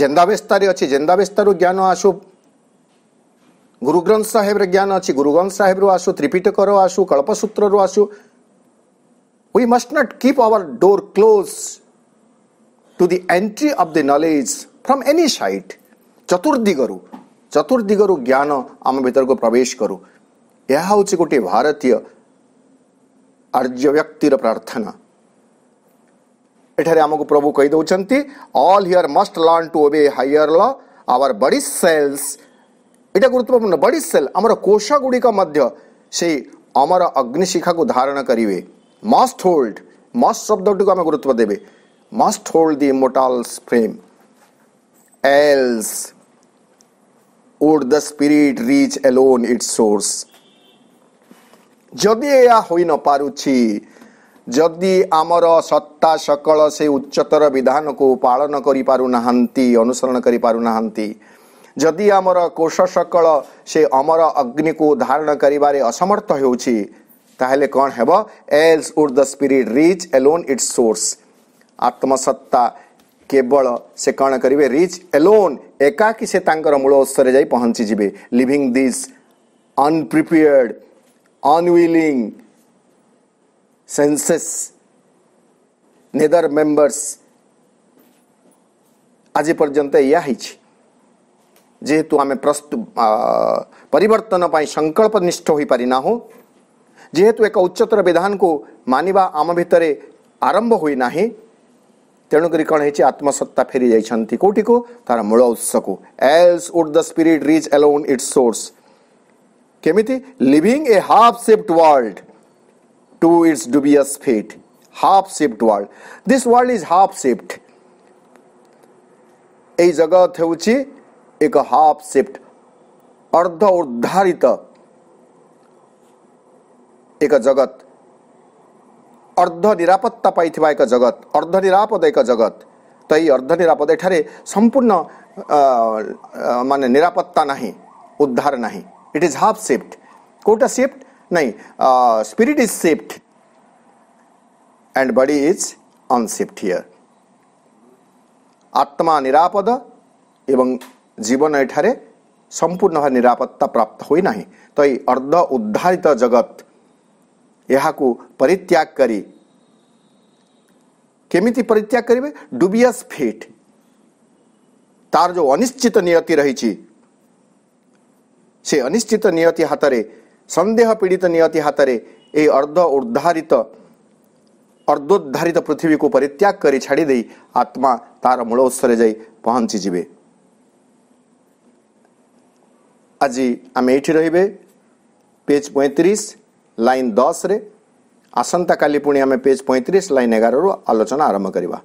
ଯେନ୍ତା ବେସ୍ତାରେ ଅଛି ଯେନ୍ତା ବେସ୍ତାରୁ ଜ୍ଞାନ ଆସୁ ଗୁରୁଗ୍ରନ୍ଥ ସାହେବର ଜ୍ଞାନ ଅଛି ଗୁରୁଗ୍ରନ୍ଥ ସାହେବରୁ ଆସୁ ତ୍ରିପିଟକର ଆସୁ କଳ୍ପସୂତ୍ରରୁ ଆସୁ we must not keep our door closed to the entry of the knowledge from any side. ଚତୁର୍ଦିଗରୁ ଚତୁର୍ଦିଗରୁ ଜ୍ଞାନ ଆମ ଭିତରକୁ ପ୍ରବେଶ କରୁ ଏହା ହେଉଛି ଗୋଟିଏ ଭାରତୀୟ ଆର୍ଯ୍ୟ ବ୍ୟକ୍ତିର ପ୍ରାର୍ଥନା ଏଠାରେ ଆମକୁ ପ୍ରଭୁ କହିଦେଉଛନ୍ତି all here must learn to obey higher law our body cells ଏଇଟା ଗୁରୁତ୍ୱପୂର୍ଣ୍ଣ ବଡି ସେଲ୍ ଆମର କୋଷଗୁଡ଼ିକ ମଧ୍ୟ ସେଇ ଅମର ଅଗ୍ନିଶିଖାକୁ ଧାରଣ କରିବେ ମଷ୍ଟ ହୋଲ୍ଡ ମଷ୍ଟ ଶବ୍ଦଟିକୁ ଆମେ ଗୁରୁତ୍ୱ ଦେବେ must hold the immortal's flame else would the spirit reach alone its source ଯଦି ଏହା ହୋଇନପାରୁଛି ଯଦି ଆମର ସତ୍ତା ସକଳ ସେ ଉଚ୍ଚତର ବିଧାନକୁ ପାଳନ କରିପାରୁନାହାନ୍ତି ଅନୁସରଣ କରିପାରୁନାହାନ୍ତି ଯଦି ଆମର କୋଷ ସକଳ ସେ ଅମର ଅଗ୍ନିକୁ ଧାରଣ କରିବାରେ ଅସମର୍ଥ ହେଉଛି ତାହେଲେ କ'ଣ ହେବ else would the spirit reach alone its source ଆତ୍ମସତ୍ତା କେବଳ ସେ କ'ଣ କରିବେ ରିଚ୍ ଏଲୋନ୍ ଏକାକି ସେ ତାଙ୍କର ମୂଳ ଉତ୍ସରେ ଯାଇ ପହଞ୍ଚିଯିବେ leaving this unprepared unwilling senses neither members आज पर्यंत या हिच जेहेतु आमे प्रस्तु परिवर्तन संकल्प निष्ठ हो पारि ना हो जेहेतु एक उच्चतर विधान को मानवा आम भितर आरंभ होना तेणुक तेणु करी आत्मसत्ता फेरी जाइछंती कौटी को तार मूल उत्स को else would the spirit reach alone its source केमिति living a half shaped world to its dubious fate. Half shaped world. This world is half shaped. এই জগৎ ହେଉଛି ଏକ ହାଫ୍ ସିଫ୍ଟ ଅର୍ଦ୍ଧ ଉଦ୍ଧାରିତ ଏକ ଜଗତ ଅର୍ଦ୍ଧ ନିରାପତ୍ତା ପାଇଥିବା ଏକ ଜଗତ ଅର୍ଦ୍ଧ ନିରାପଦ ଏକ ଜଗତ ତ ଏଇ ଅର୍ଦ୍ଧ ନିରାପଦ ଏଠାରେ ସମ୍ପୂର୍ଣ୍ଣ ମାନେ ନିରାପତ୍ତା ନାହିଁ ଉଦ୍ଧାର ନାହିଁ ଇଟ୍ ଇଜ୍ ହାଫ୍ ସିଫ୍ଟ କେଉଁଟା ସିଫ୍ଟ नहीं spirit is safe and body is unsafe here आत्मा निरापद एवं जीवन ये संपूर्ण भाव निरापत्ता प्राप्त होना तो अर्ध उद्धारित जगत यह परित्याग करी केमिति परित्याग करेंगे डुबियस फेट तार जो अनिश्चित नियति रही से अनिश्चित नियति हाथ में सन्देह पीडित नियति हातले यो अर्ध उद्धारित अर्धोद्धारित को परित्याग गरि देई आत्मा तार मूल उत्सव पहचिज आज आम ए पेज पैँतिस लाइन दस र आसि पि पेज लाइन लन एघार आलोचना आरम्भ